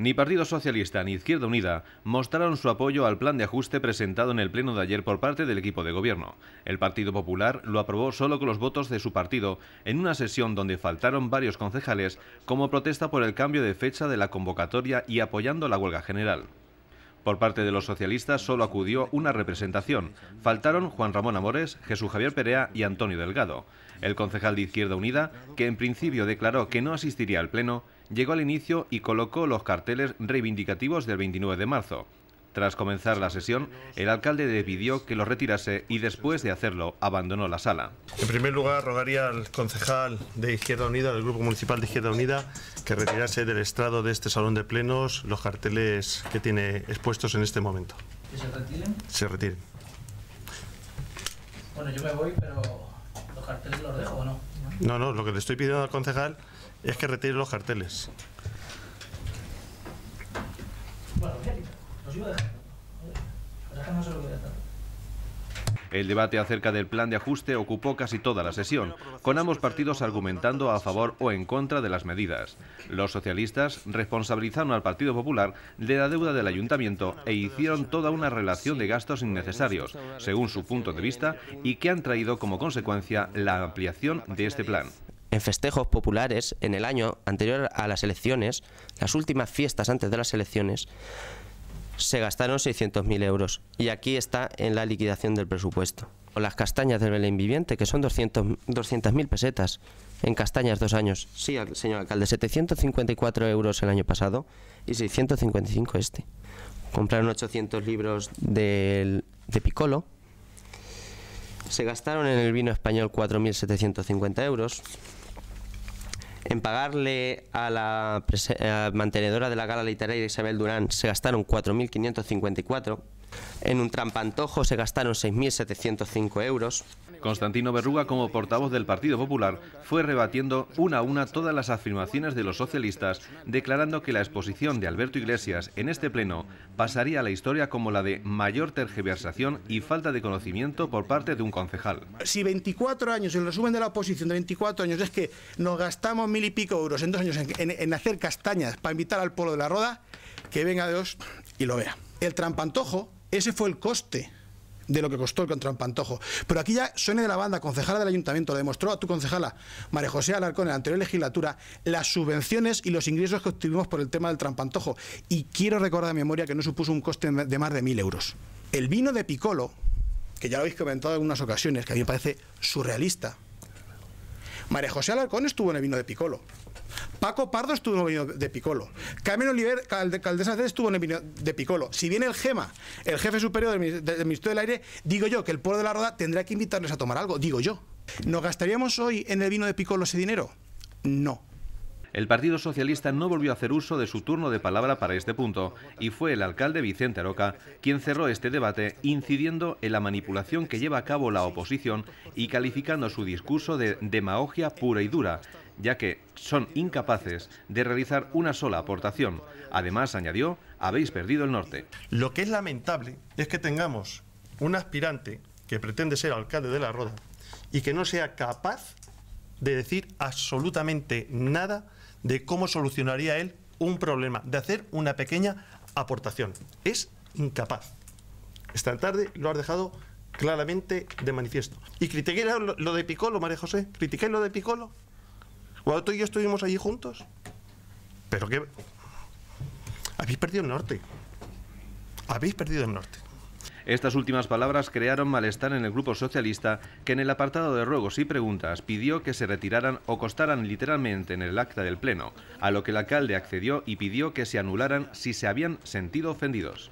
Ni Partido Socialista ni Izquierda Unida mostraron su apoyo al plan de ajuste presentado en el Pleno de ayer por parte del equipo de gobierno. El Partido Popular lo aprobó solo con los votos de su partido en una sesión donde faltaron varios concejales como protesta por el cambio de fecha de la convocatoria y apoyando la huelga general. Por parte de los socialistas solo acudió una representación. Faltaron Juan Ramón Amores, Jesús Javier Perea y Antonio Delgado. El concejal de Izquierda Unida, que en principio declaró que no asistiría al Pleno, llegó al inicio y colocó los carteles reivindicativos del 29 de marzo. Tras comenzar la sesión, el alcalde le pidió que lo retirase y después de hacerlo abandonó la sala. En primer lugar, rogaría al concejal de Izquierda Unida, del Grupo Municipal de Izquierda Unida, que retirase del estrado de este salón de plenos los carteles que tiene expuestos en este momento. ¿Que se retiren? Se retiren. Bueno, yo me voy, pero los carteles los dejo, ¿o no? No, no, lo que le estoy pidiendo al concejal es que retire los carteles. Bueno, pues el debate acerca del plan de ajuste ocupó casi toda la sesión, con ambos partidos argumentando a favor o en contra de las medidas. Los socialistas responsabilizaron al Partido Popular de la deuda del ayuntamiento e hicieron toda una relación de gastos innecesarios, según su punto de vista, y que han traído como consecuencia la ampliación de este plan. En festejos populares, en el año anterior a las elecciones, las últimas fiestas antes de las elecciones, se gastaron 600.000 euros y aquí está en la liquidación del presupuesto. O las castañas del Belén viviente, que son 200.000 pesetas en castañas dos años. Sí, señor alcalde, 754 euros el año pasado y 655 este. Compraron 800 libros de, picolo. Se gastaron en el vino español 4.750 euros. En pagarle a la mantenedora de la gala literaria Isabel Durán se gastaron 4.554 en un trampantojo se gastaron 6.705 euros. Constantino Berruga, como portavoz del Partido Popular, fue rebatiendo una a una todas las afirmaciones de los socialistas, declarando que la exposición de Alberto Iglesias en este pleno pasaría a la historia como la de mayor tergiversación y falta de conocimiento por parte de un concejal. Si 24 años, en resumen de la oposición de 24 años, es que nos gastamos mil y pico euros en dos años en, en hacer castañas para invitar al pueblo de la Roda, que venga Dios y lo vea. El trampantojo ese fue el coste de lo que costó el trampantojo Pero aquí ya suene de la banda, concejala del ayuntamiento, demostró a tu concejala, María José Alarcón, en la anterior legislatura, las subvenciones y los ingresos que obtuvimos por el tema del trampantojo. Y quiero recordar a memoria que no supuso un coste de más de mil euros. El vino de Picolo, que ya lo habéis comentado en algunas ocasiones, que a mí me parece surrealista. María José Alarcón estuvo en el vino de Picolo. Paco Pardo estuvo en vino de Picolo... Carmen Oliver, de Caldesa estuvo en el vino de Picolo... Si viene el GEMA, el jefe superior del, Ministerio del Aire, digo yo que el pueblo de la Roda tendrá que invitarles a tomar algo, digo yo. ¿Nos gastaríamos hoy en el vino de Picolo ese dinero? No. El Partido Socialista no volvió a hacer uso de su turno de palabra para este punto y fue el alcalde Vicente Aroca quien cerró este debate incidiendo en la manipulación que lleva a cabo la oposición y calificando su discurso de demagogia pura y dura, ya que son incapaces de realizar una sola aportación. Además, añadió, habéis perdido el norte. Lo que es lamentable es que tengamos un aspirante que pretende ser alcalde de La Roda y que no sea capaz de decir absolutamente nada de cómo solucionaría él un problema, de hacer una pequeña aportación. Es incapaz. Esta tarde lo has dejado claramente de manifiesto. ¿Y critiqué lo de Picolo, María José? ¿Critiqué lo de Picolo? Cuando tú y yo estuvimos allí juntos. Pero qué? Habéis perdido el norte. Habéis perdido el norte. Estas últimas palabras crearon malestar en el grupo socialista, que en el apartado de ruegos y preguntas pidió que se retiraran o costaran literalmente en el acta del Pleno, a lo que el alcalde accedió y pidió que se anularan si se habían sentido ofendidos.